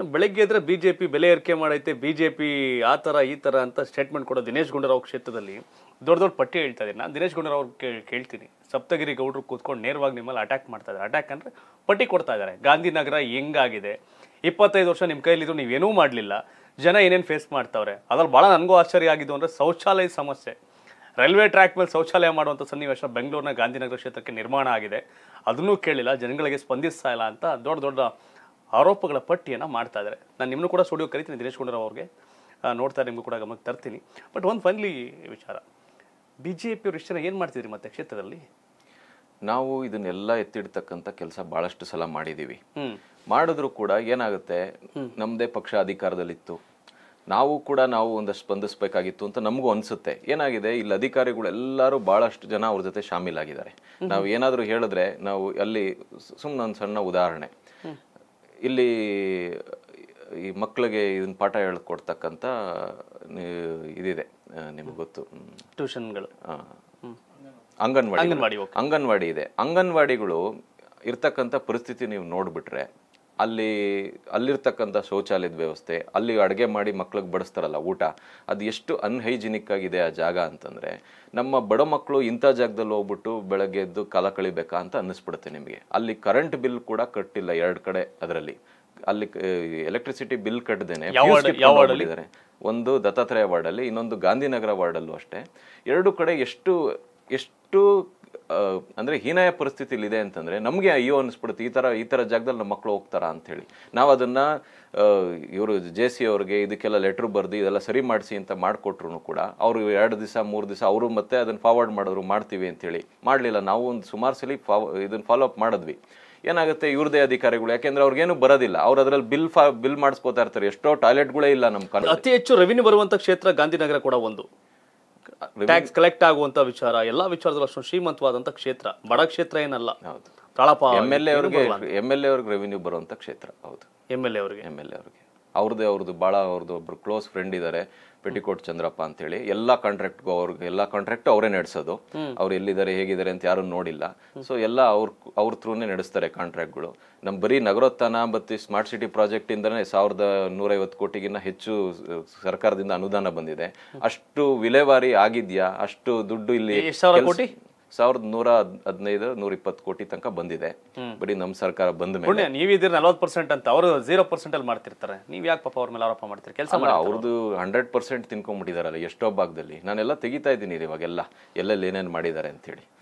ನಾನು ಬೆಳಗ್ಗೆ J BJP ಬೆಲೆ ಏರಿಕೆ ಮಾಡೈತೆ ಬಿಜೆಪಿ ಆ ಥರ ಈ ಥರ ಅಂತ ಸ್ಟೇಟ್ಮೆಂಟ್ ಕೊಡೋ ದಿನೇಶ್ ಗುಂಡೂರಾವ್ ಕ್ಷೇತ್ರದಲ್ಲಿ ದೊಡ್ಡ ದೊಡ್ಡ ಪಟ್ಟಿ ಹೇಳ್ತಾ ಇದ್ದೀನಿ ನಾನು ದಿನೇಶ್ ಗುಂಡೂರಾವ್ ಅವ್ರು ಕೇಳ್ತೀನಿ ಸಪ್ತಗಿರಿ ಗೌಡ್ರು ಕೂತ್ಕೊಂಡು ನೇರವಾಗಿ ನಿಮ್ಮಲ್ಲಿ ಅಟ್ಯಾಕ್ ಮಾಡ್ತಾ ಇದ್ದಾರೆ ಅಟ್ಯಾಕ್ ಅಂದರೆ ಪಟ್ಟಿ ಕೊಡ್ತಾ ಇದ್ದಾರೆ ಗಾಂಧಿನಗರ ಹೆಂಗಾಗಿದೆ ಇಪ್ಪತ್ತೈದು ವರ್ಷ ನಿಮ್ಮ ನೀವು ನೀವೇನೂ ಮಾಡಲಿಲ್ಲ ಜನ ಏನೇನು ಫೇಸ್ ಮಾಡ್ತಾವ್ರೆ ಅದ್ರಲ್ಲಿ ಭಾಳ ನನಗೂ ಆಶ್ಚರ್ಯ ಆಗಿದ್ದು ಅಂದರೆ ಶೌಚಾಲಯ ಸಮಸ್ಯೆ ರೈಲ್ವೆ ಟ್ರ್ಯಾಕ್ ಮೇಲೆ ಶೌಚಾಲಯ ಮಾಡುವಂಥ ಸನ್ನಿವೇಶ ಬೆಂಗಳೂರಿನ ಗಾಂಧಿನಗರ ಕ್ಷೇತ್ರಕ್ಕೆ ನಿರ್ಮಾಣ ಆಗಿದೆ ಅದನ್ನೂ ಕೇಳಿಲ್ಲ ಜನಗಳಿಗೆ ಸ್ಪಂದಿಸ್ತಾ ಇಲ್ಲ ಅಂತ ದೊಡ್ಡ ದೊಡ್ಡ ಆರೋಪಗಳ ಪಟ್ಟಿಯನ್ನು ಮಾಡ್ತಾ ಇದ್ದಾರೆ ನಾನು ನಿಮ್ಮನ್ನು ಕೂಡ ಸ್ಟುಡಿಯೋ ಕರಿತೀನಿ ದಿನೇಶ್ ಗುಂಡೂರಾವ್ ಅವ್ರಿಗೆ ನೋಡ್ತಾರೆ ನಿಮಗೂ ಕೂಡ ಗಮನಕ್ಕೆ ತರ್ತೀನಿ ಬಟ್ ಒಂದು ಫೈನ್ಲಿ ವಿಚಾರ ಬಿ ಜೆ ಪಿಯವ್ರು ಇಷ್ಟ ಜನ ಏನು ಮಾಡ್ತಿದ್ರಿ ಮತ್ತೆ ಕ್ಷೇತ್ರದಲ್ಲಿ ನಾವು ಇದನ್ನೆಲ್ಲ ಎತ್ತಿಡ್ತಕ್ಕಂಥ ಕೆಲಸ ಭಾಳಷ್ಟು ಸಲ ಮಾಡಿದ್ದೀವಿ ಮಾಡಿದ್ರು ಕೂಡ ಏನಾಗುತ್ತೆ ನಮ್ಮದೇ ಪಕ್ಷ ಅಧಿಕಾರದಲ್ಲಿತ್ತು ನಾವು ಕೂಡ ನಾವು ಒಂದಷ್ಟು ಸ್ಪಂದಿಸಬೇಕಾಗಿತ್ತು ಅಂತ ನಮಗೂ ಅನಿಸುತ್ತೆ ಏನಾಗಿದೆ ಇಲ್ಲಿ ಅಧಿಕಾರಿಗಳು ಎಲ್ಲರೂ ಭಾಳಷ್ಟು ಜನ ಅವ್ರ ಜೊತೆ ಶಾಮೀಲಾಗಿದ್ದಾರೆ ನಾವು ಏನಾದರೂ ಹೇಳಿದ್ರೆ ನಾವು ಅಲ್ಲಿ ಸುಮ್ಮನೆ ಒಂದು ಸಣ್ಣ ಉದಾಹರಣೆ ಇಲ್ಲಿ ಈ ಮಕ್ಕಳಿಗೆ ಇದನ್ನ ಪಾಠ ಹೇಳ್ಕೊಡ್ತಕ್ಕಂಥ ಇದಿದೆ ನಿಮಗೆ ಗೊತ್ತು ಟ್ಯೂಷನ್ಗಳು ಅಂಗನವಾಡಿ ಅಂಗನವಾಡಿ ಇದೆ ಅಂಗನವಾಡಿಗಳು ಇರ್ತಕ್ಕಂಥ ಪರಿಸ್ಥಿತಿ ನೀವು ನೋಡಿಬಿಟ್ರೆ ಅಲ್ಲಿ ಅಲ್ಲಿರ್ತಕ್ಕಂಥ ಶೌಚಾಲಯದ ವ್ಯವಸ್ಥೆ ಅಲ್ಲಿ ಅಡುಗೆ ಮಾಡಿ ಮಕ್ಳಿಗೆ ಬಡಿಸ್ತಾರಲ್ಲ ಊಟ ಅದು ಎಷ್ಟು ಅನ್ಹೈಜಿನಿಕ್ ಆಗಿದೆ ಆ ಜಾಗ ಅಂತಂದರೆ ನಮ್ಮ ಬಡ ಮಕ್ಕಳು ಇಂಥ ಜಾಗದಲ್ಲಿ ಹೋಗ್ಬಿಟ್ಟು ಬೆಳಗ್ಗೆ ಎದ್ದು ಕಾಲ ಕಳಿಬೇಕಾ ಅಂತ ಅನ್ನಿಸ್ಬಿಡುತ್ತೆ ನಿಮಗೆ ಅಲ್ಲಿ ಕರೆಂಟ್ ಬಿಲ್ ಕೂಡ ಕಟ್ಟಿಲ್ಲ ಎರಡು ಕಡೆ ಅದರಲ್ಲಿ ಅಲ್ಲಿ ಎಲೆಕ್ಟ್ರಿಸಿಟಿ ಬಿಲ್ ಕಟ್ಟದೇನೆ ಒಂದು ದತ್ತಾತ್ರೇಯ ವಾರ್ಡಲ್ಲಿ ಇನ್ನೊಂದು ಗಾಂಧಿನಗರ ವಾರ್ಡಲ್ಲೂ ಅಷ್ಟೇ ಎರಡು ಕಡೆ ಎಷ್ಟು ಎಷ್ಟು ಅಂದರೆ ಹೀನಾಯ ಇದೆ ಅಂತಂದರೆ ನಮಗೆ ಅಯ್ಯೋ ಅನಿಸ್ಬಿಡುತ್ತೆ ಈ ಥರ ಈ ಥರ ಜಾಗದಲ್ಲಿ ನಮ್ಮ ಮಕ್ಕಳು ಹೋಗ್ತಾರ ಅಂಥೇಳಿ ನಾವು ಅದನ್ನು ಇವರು ಜೆ ಸಿ ಅವ್ರಿಗೆ ಇದಕ್ಕೆಲ್ಲ ಲೆಟ್ರ್ ಬರೆದು ಇದೆಲ್ಲ ಸರಿ ಮಾಡಿಸಿ ಅಂತ ಮಾಡಿಕೊಟ್ರು ಕೂಡ ಅವರು ಎರಡು ದಿವಸ ಮೂರು ದಿವಸ ಅವರು ಮತ್ತೆ ಅದನ್ನು ಫಾರ್ವರ್ಡ್ ಮಾಡಿದ್ರು ಮಾಡ್ತೀವಿ ಅಂತೇಳಿ ಮಾಡಲಿಲ್ಲ ನಾವು ಒಂದು ಸುಮಾರು ಸಲ ಫಾವ್ ಇದನ್ನು ಫಾಲೋ ಅಪ್ ಮಾಡಿದ್ವಿ ಏನಾಗುತ್ತೆ ಇವ್ರದೇ ಅಧಿಕಾರಿಗಳು ಯಾಕೆಂದ್ರೆ ಅವ್ರಿಗೇನು ಬರೋದಿಲ್ಲ ಅವ್ರು ಅದರಲ್ಲಿ ಬಿಲ್ ಫಾ ಬಿಲ್ ಮಾಡಿಸ್ಕೋತಾ ಇರ್ತಾರೆ ಎಷ್ಟೋ ಟಾಯ್ಲೆಟ್ಗಳೇ ಇಲ್ಲ ನಮ್ಮ ಅತಿ ಹೆಚ್ಚು ರೆವಿನ್ಯೂ ಬರುವಂತ ಕ್ಷೇತ್ರ ಗಾಂಧಿನಗರ ಕೂಡ ಒಂದು ಟ್ಯಾಕ್ಸ್ ಕಲೆಕ್ಟ್ ಆಗುವಂತ ವಿಚಾರ ಎಲ್ಲಾ ವಿಚಾರದಲ್ಲೂ ಅಷ್ಟು ಶ್ರೀಮಂತವಾದಂತ ಕ್ಷೇತ್ರ ಬಡ ಕ್ಷೇತ್ರ ಏನಲ್ಲ ತಾಳಪ ಎಮ್ ಎಲ್ ಎ ಅವ್ರಿಗೆ ಎಮ್ ಎಲ್ ಎ ಅವ್ರಿಗೆ ರೆವಿನ್ಯೂ ಬರುವಂತ ಕ್ಷೇತ್ರ ಹೌದು ಎಮ್ ಎಲ್ ಎ ಅವ್ರಿಗೆ ಎಮ್ ಎಲ್ ಎ ಅವ್ರಿಗೆ ಅವ್ರದ್ದೇ ಅವ್ರದ್ದು ಭಾಳ ಅವ್ರದ್ದು ಒಬ್ಬರು ಕ್ಲೋಸ್ ಫ್ರೆಂಡ್ ಇದ್ದಾರೆ ಪೆಟಿಕೋಟ್ ಚಂದ್ರಪ್ಪ ಅಂತೇಳಿ ಎಲ್ಲ ಕಾಂಟ್ರಾಕ್ಟ್ಗೂ ಅವ್ರಿಗೆ ಎಲ್ಲ ಕಾಂಟ್ರಾಕ್ಟ್ ಅವರೇ ನಡೆಸೋದು ಅವ್ರು ಎಲ್ಲಿದ್ದಾರೆ ಹೇಗಿದ್ದಾರೆ ಅಂತ ಯಾರೂ ನೋಡಿಲ್ಲ ಸೊ ಎಲ್ಲ ಅವ್ರ ಅವ್ರ ಥ್ರೂನೇ ನಡೆಸ್ತಾರೆ ಕಾಂಟ್ರಾಕ್ಟ್ಗಳು ನಮ್ಮ ಬರೀ ನಗರೋತ್ಥಾನ ಮತ್ತು ಸ್ಮಾರ್ಟ್ ಸಿಟಿ ಪ್ರಾಜೆಕ್ಟ್ ಪ್ರಾಜೆಕ್ಟಿಂದನೇ ಸಾವಿರದ ನೂರೈವತ್ತು ಕೋಟಿಗಿಂತ ಹೆಚ್ಚು ಸರ್ಕಾರದಿಂದ ಅನುದಾನ ಬಂದಿದೆ ಅಷ್ಟು ವಿಲೇವಾರಿ ಆಗಿದೆಯಾ ಅಷ್ಟು ದುಡ್ಡು ಇಲ್ಲಿ ಸಾವಿರದ ನೂರ ಹದಿನೈದು ನೂರ ಇಪ್ಪತ್ತು ಕೋಟಿ ತನಕ ಬಂದಿದೆ ಬರೀ ನಮ್ಮ ಸರ್ಕಾರ ಬಂದ ಮೇಲೆ ನೀವಿದ್ದೀರಿ ನಲ್ವತ್ತು ಪರ್ಸೆಂಟ್ ಅಂತ ಅವರು ಜೀರೋ ಪರ್ಸೆಂಟ್ ಅಲ್ಲಿ ಮಾಡ್ತಿರ್ತಾರೆ ನೀವು ಯಾಕೆ ಪಾಪ ಅವ್ರ ಮೇಲೆ ಆರೋಪ ಮಾಡ್ತೀರಿ ಕೆಲಸ ಅವ್ರದ್ದು ಹಂಡ್ರೆಡ್ ಪರ್ಸೆಂಟ್ ತಿನ್ಕೊಂಡ್ಬಿಟ್ಟಿದಾರಲ್ಲ ಎಷ್ಟೋ ಭಾಗದಲ್ಲಿ ನಾನೆಲ್ಲ ತೆಗಿತಾ ಇದ್ದೀನಿ ಇವಾಗೆಲ್ಲ ಎಲ್ಲ ಎಲ್ಲೆಲ್ಲಿ ಏನೇನು ಮಾಡಿದ್ದಾರೆ ಅಂತೇಳಿ